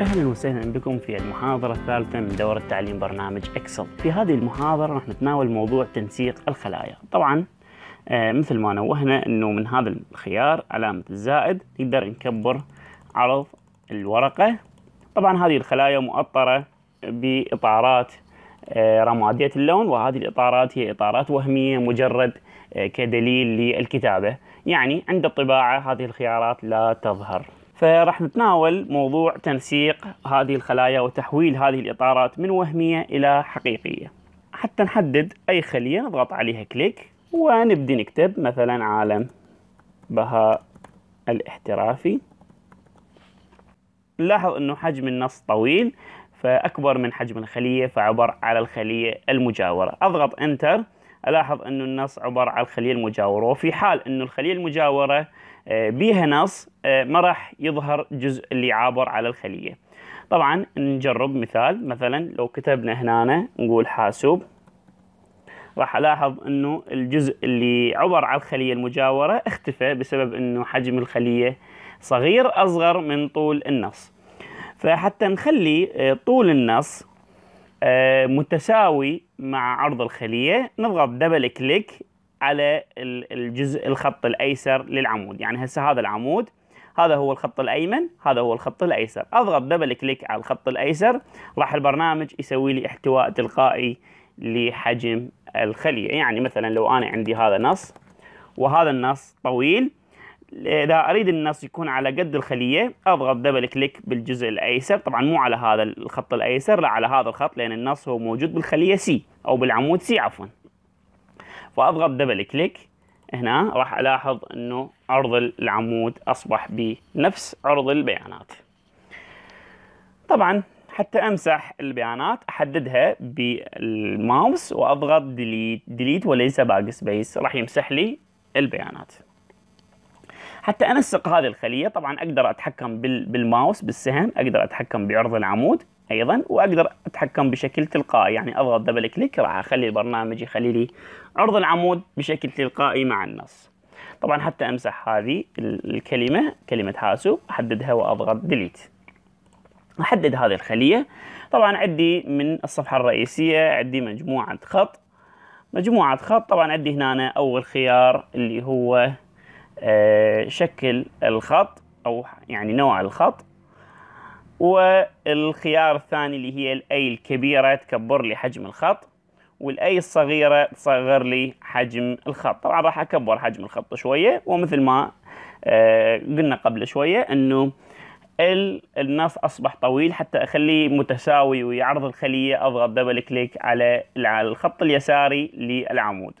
اهلا وسهلا بكم في المحاضرة الثالثة من دورة تعليم برنامج اكسل. في هذه المحاضرة راح نتناول موضوع تنسيق الخلايا. طبعا آه، مثل ما نوهنا انه من هذا الخيار علامة الزائد نقدر نكبر عرض الورقة. طبعا هذه الخلايا مؤطرة باطارات آه، رمادية اللون وهذه الاطارات هي اطارات وهمية مجرد آه، كدليل للكتابة. يعني عند الطباعة هذه الخيارات لا تظهر. فراح نتناول موضوع تنسيق هذه الخلايا وتحويل هذه الإطارات من وهمية إلى حقيقية حتى نحدد أي خلية نضغط عليها كليك ونبدي نكتب مثلا عالم بهاء الاحترافي نلاحظ أنه حجم النص طويل فأكبر من حجم الخلية فعبر على الخلية المجاورة أضغط انتر ألاحظ أن النص عبارة عن الخلية المجاورة وفي حال أن الخلية المجاورة آه، بها نص آه، ما راح يظهر الجزء اللي عابر على الخلية طبعا نجرب مثال مثلا لو كتبنا هنا نقول حاسوب راح الاحظ انه الجزء اللي عبر على الخليه المجاوره اختفى بسبب انه حجم الخليه صغير اصغر من طول النص فحتى نخلي آه، طول النص آه، متساوي مع عرض الخلية نضغط دبل كليك على الجزء الخط الأيسر للعمود يعني هسه هذا العمود هذا هو الخط الأيمن هذا هو الخط الأيسر أضغط دبل كليك على الخط الأيسر راح البرنامج يسوي لي احتواء تلقائي لحجم الخلية يعني مثلا لو أنا عندي هذا نص وهذا النص طويل إذا أريد النص يكون على قد الخلية أضغط دبل كليك بالجزء الأيسر طبعا مو على هذا الخط الأيسر لا على هذا الخط لأن النص هو موجود بالخلية سي أو بالعمود سي عفوا فأضغط دبل كليك هنا راح ألاحظ أنه عرض العمود أصبح بنفس عرض البيانات طبعا حتى امسح البيانات احددها بالماوس واضغط ديليت ديليت وليس باك سبيس راح يمسح لي البيانات حتى انسق هذه الخليه طبعا اقدر اتحكم بالماوس بالسهم اقدر اتحكم بعرض العمود ايضا واقدر اتحكم بشكل تلقائي يعني اضغط دبل كليك راح اخلي البرنامج يخلي لي عرض العمود بشكل تلقائي مع النص طبعا حتى امسح هذه الكلمه كلمه حاسوب احددها واضغط ديليت احدد هذه الخليه طبعا عندي من الصفحه الرئيسيه عندي مجموعه خط مجموعه خط طبعا عندي هنا اول خيار اللي هو آه، شكل الخط أو يعني نوع الخط والخيار الثاني اللي هي الأي الكبيرة تكبر لي حجم الخط والأي الصغيرة تصغر لي حجم الخط طبعا راح أكبر حجم الخط شوية ومثل ما آه، قلنا قبل شوية أنه النص أصبح طويل حتى أخليه متساوي ويعرض الخلية أضغط دبل كليك على الخط اليساري للعمود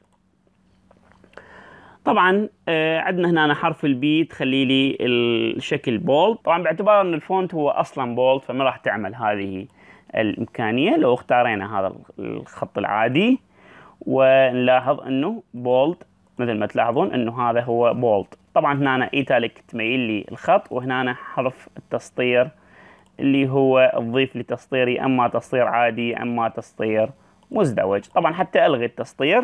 طبعا آه، عندنا هنا أنا حرف البي تخلي لي الشكل بولد طبعا باعتبار ان الفونت هو اصلا بولد فما راح تعمل هذه الامكانيه لو اختارينا هذا الخط العادي ونلاحظ انه بولد مثل ما تلاحظون انه هذا هو بولد طبعا هنا أنا ايتاليك تميل لي الخط وهنا أنا حرف التسطير اللي هو تضيف لتسطيري اما تسطير عادي اما تسطير مزدوج طبعا حتى الغي التسطير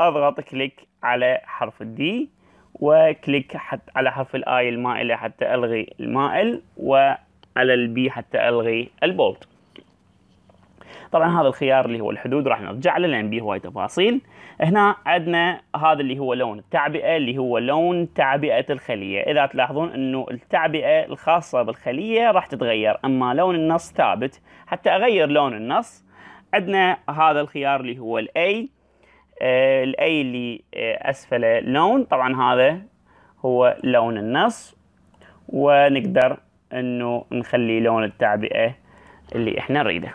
اضغط كليك على حرف الدي وكليك حتى على حرف الاي المائله حتى الغي المائل وعلى البي حتى الغي البولت طبعا هذا الخيار اللي هو الحدود راح نرجع له لان بيه هواي تفاصيل هنا عندنا هذا اللي هو لون التعبئه اللي هو لون تعبئه الخليه اذا تلاحظون انه التعبئه الخاصه بالخليه راح تتغير اما لون النص ثابت حتى اغير لون النص عندنا هذا الخيار اللي هو الاي آه، الاي اللي آه، اسفله لون طبعا هذا هو لون النص ونقدر انه نخلي لون التعبئه اللي احنا نريده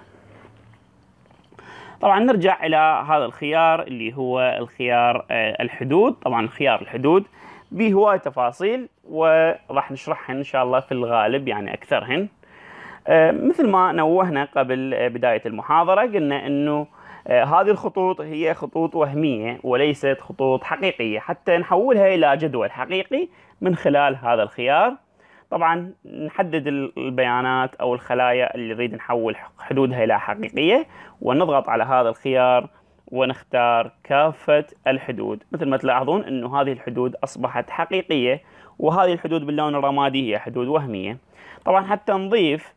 طبعا نرجع الى هذا الخيار اللي هو الخيار آه، الحدود طبعا خيار الحدود به هواي تفاصيل وراح نشرحهن ان شاء الله في الغالب يعني اكثرهن مثل ما نوهنا قبل بدايه المحاضره قلنا انه آه، هذه الخطوط هي خطوط وهمية وليست خطوط حقيقية حتى نحولها إلى جدول حقيقي من خلال هذا الخيار طبعا نحدد البيانات أو الخلايا اللي نريد نحول حدودها إلى حقيقية ونضغط على هذا الخيار ونختار كافة الحدود مثل ما تلاحظون أنه هذه الحدود أصبحت حقيقية وهذه الحدود باللون الرمادي هي حدود وهمية طبعا حتى نضيف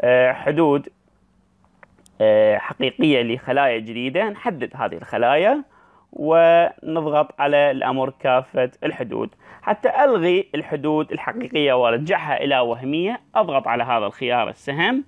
آه، حدود آه، حقيقية لخلايا جديدة نحدد هذه الخلايا ونضغط على الأمر كافة الحدود حتى ألغي الحدود الحقيقية وأرجعها إلى وهمية أضغط على هذا الخيار السهم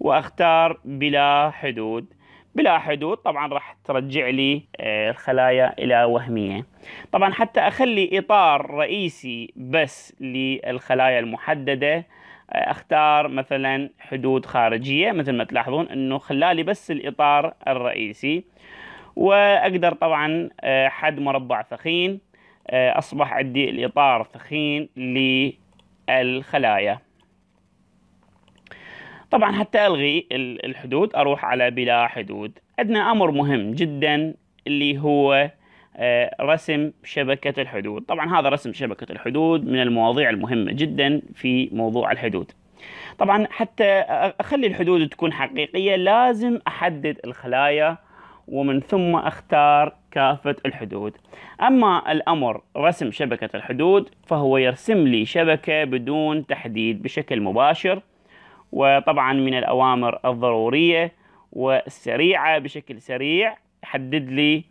وأختار بلا حدود بلا حدود طبعا راح ترجع لي آه، الخلايا الى وهميه طبعا حتى اخلي اطار رئيسي بس للخلايا المحدده اختار مثلا حدود خارجية مثل ما تلاحظون انه خلالي بس الاطار الرئيسي واقدر طبعا آه، حد مربع ثخين آه، اصبح عندي الاطار ثخين للخلايا طبعا حتى الغي الحدود اروح على بلا حدود عندنا امر مهم جدا اللي هو آه، رسم شبكة الحدود طبعا هذا رسم شبكة الحدود من المواضيع المهمة جدا في موضوع الحدود طبعا حتى أخلي الحدود تكون حقيقية لازم أحدد الخلايا ومن ثم اختار كافة الحدود أما الأمر رسم شبكة الحدود فهو يرسم لي شبكة بدون تحديد بشكل مباشر وطبعا من الأوامر الضرورية والسريعة بشكل سريع حدد لي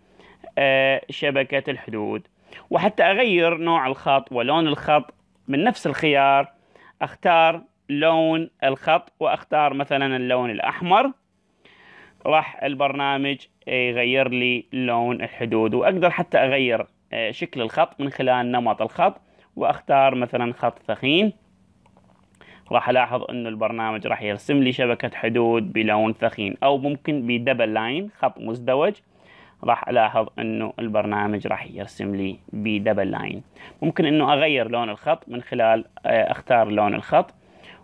آه، شبكة الحدود وحتى أغير نوع الخط ولون الخط من نفس الخيار أختار لون الخط وأختار مثلا اللون الأحمر راح البرنامج يغير لي لون الحدود وأقدر حتى أغير آه، شكل الخط من خلال نمط الخط وأختار مثلا خط ثخين راح ألاحظ أن البرنامج راح يرسم لي شبكة حدود بلون ثخين أو ممكن بدبل لاين خط مزدوج راح الاحظ انه البرنامج راح يرسم لي بدبل لاين ممكن انه اغير لون الخط من خلال آه، اختار لون الخط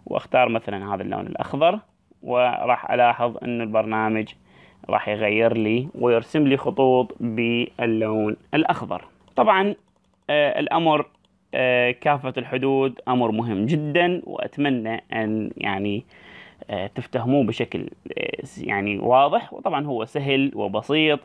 واختار مثلا هذا اللون الاخضر وراح الاحظ انه البرنامج راح يغير لي ويرسم لي خطوط باللون الاخضر طبعا آه، الامر آه، كافة الحدود أمر مهم جدا وأتمنى أن يعني تفتهموه بشكل يعني واضح وطبعا هو سهل وبسيط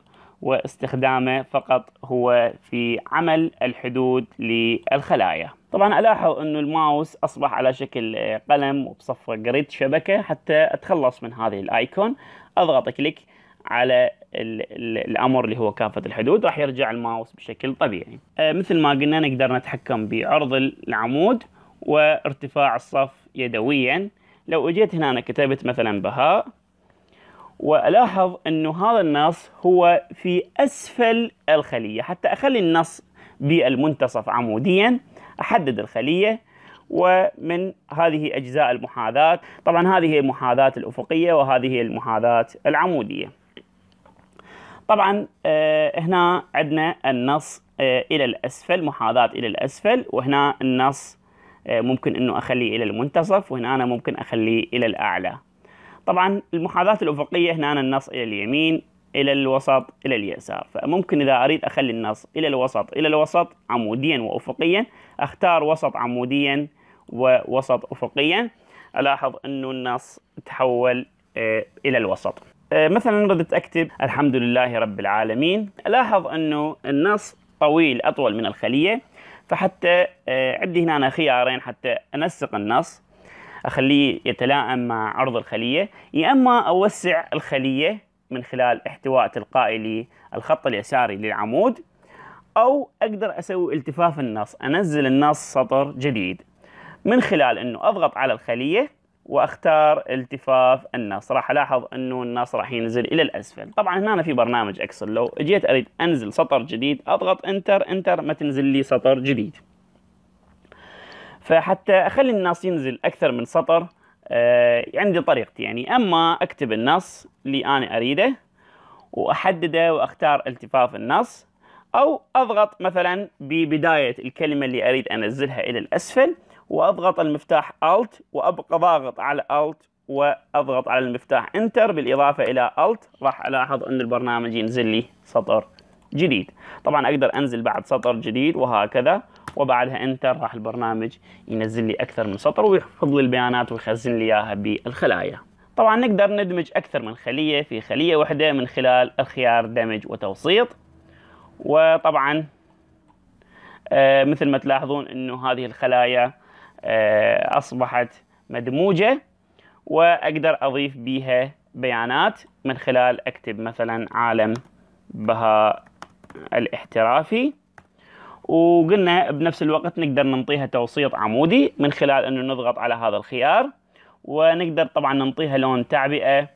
واستخدامه فقط هو في عمل الحدود للخلايا طبعا الاحظ انه الماوس اصبح على شكل قلم وبصفه قريت شبكه حتى اتخلص من هذه الايكون اضغط كليك على الـ الـ الامر اللي هو كافه الحدود راح يرجع الماوس بشكل طبيعي آه، مثل ما قلنا نقدر نتحكم بعرض العمود وارتفاع الصف يدويا لو اجيت هنا أنا كتبت مثلا بهاء والاحظ انه هذا النص هو في اسفل الخليه حتى اخلي النص بالمنتصف عموديا احدد الخليه ومن هذه اجزاء المحاذاه طبعا هذه هي المحاذاه الافقيه وهذه هي المحاذاه العموديه طبعا آه، هنا عندنا النص آه، الى الاسفل محاذاه الى الاسفل وهنا النص آه، ممكن انه اخليه الى المنتصف وهنا انا ممكن اخليه الى الاعلى طبعا المحاذاة الأفقية هنا أنا النص إلى اليمين إلى الوسط إلى اليسار فممكن إذا أريد أخلي النص إلى الوسط إلى الوسط عموديا وأفقيا أختار وسط عموديا ووسط أفقيا ألاحظ أنه النص تحول إيه، إلى الوسط إيه، مثلا بدت أكتب الحمد لله رب العالمين ألاحظ أنه النص طويل أطول من الخلية فحتى إيه، عندي هنا خيارين حتى أنسق النص اخليه يتلائم مع عرض الخليه يا اما اوسع الخليه من خلال احتواء تلقائي للخط اليساري للعمود او اقدر اسوي التفاف النص انزل النص سطر جديد من خلال انه اضغط على الخليه واختار التفاف النص راح الاحظ انه النص راح ينزل الى الاسفل طبعا هنا أنا في برنامج اكسل لو جيت اريد انزل سطر جديد اضغط انتر انتر ما تنزل لي سطر جديد فحتى اخلي النص ينزل اكثر من سطر آه عندي طريقتي يعني اما اكتب النص اللي انا اريده واحدده واختار التفاف النص او اضغط مثلا ببداية الكلمة اللي اريد انزلها الى الاسفل واضغط المفتاح Alt وابقى ضاغط على Alt واضغط على المفتاح Enter بالاضافة الى Alt راح الاحظ ان البرنامج ينزل لي سطر جديد طبعا اقدر انزل بعد سطر جديد وهكذا وبعدها انتر راح البرنامج ينزل لي اكثر من سطر ويحفظ لي البيانات ويخزن لي اياها بالخلايا طبعا نقدر ندمج اكثر من خليه في خليه واحده من خلال الخيار دمج وتوسيط وطبعا آه مثل ما تلاحظون انه هذه الخلايا آه اصبحت مدموجه واقدر اضيف بيها بيانات من خلال اكتب مثلا عالم بهاء الاحترافي وقلنا بنفس الوقت نقدر ننطيها توسيط عمودي من خلال انه نضغط على هذا الخيار ونقدر طبعا ننطيها لون تعبئه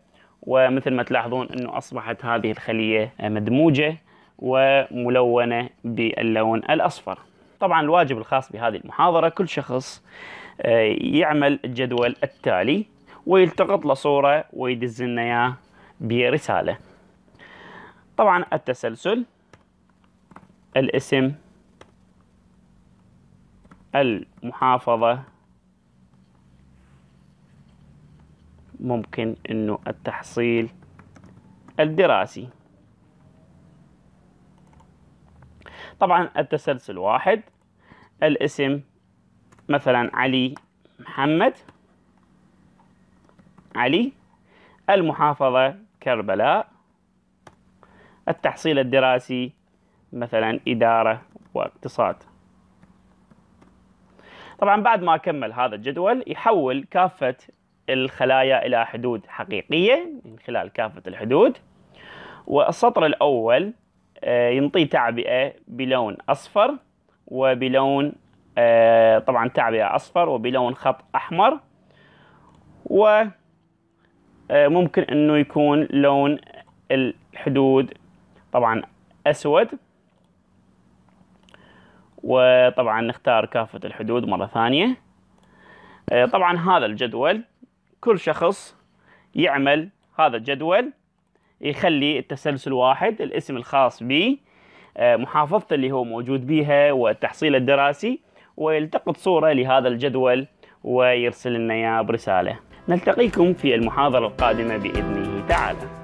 ومثل ما تلاحظون انه اصبحت هذه الخليه مدموجه وملونه باللون الاصفر. طبعا الواجب الخاص بهذه المحاضره كل شخص آه، يعمل الجدول التالي ويلتقط له صوره ويدز لنا اياه برساله. طبعا التسلسل الاسم المحافظة ممكن انه التحصيل الدراسي طبعا التسلسل واحد الاسم مثلا علي محمد علي المحافظة كربلاء التحصيل الدراسي مثلا إدارة واقتصاد طبعا بعد ما كمل هذا الجدول يحول كافة الخلايا إلى حدود حقيقية من خلال كافة الحدود والسطر الأول آه، ينطي تعبئة بلون أصفر وبلون آه، طبعا تعبئة أصفر وبلون خط أحمر وممكن آه، أنه يكون لون الحدود طبعا أسود وطبعا نختار كافة الحدود مرة ثانية آه، طبعا هذا الجدول كل شخص يعمل هذا الجدول يخلي التسلسل واحد الاسم الخاص به آه، محافظته اللي هو موجود بيها والتحصيل الدراسي ويلتقط صورة لهذا الجدول ويرسل لنا اياه برسالة نلتقيكم في المحاضرة القادمة بإذنه تعالى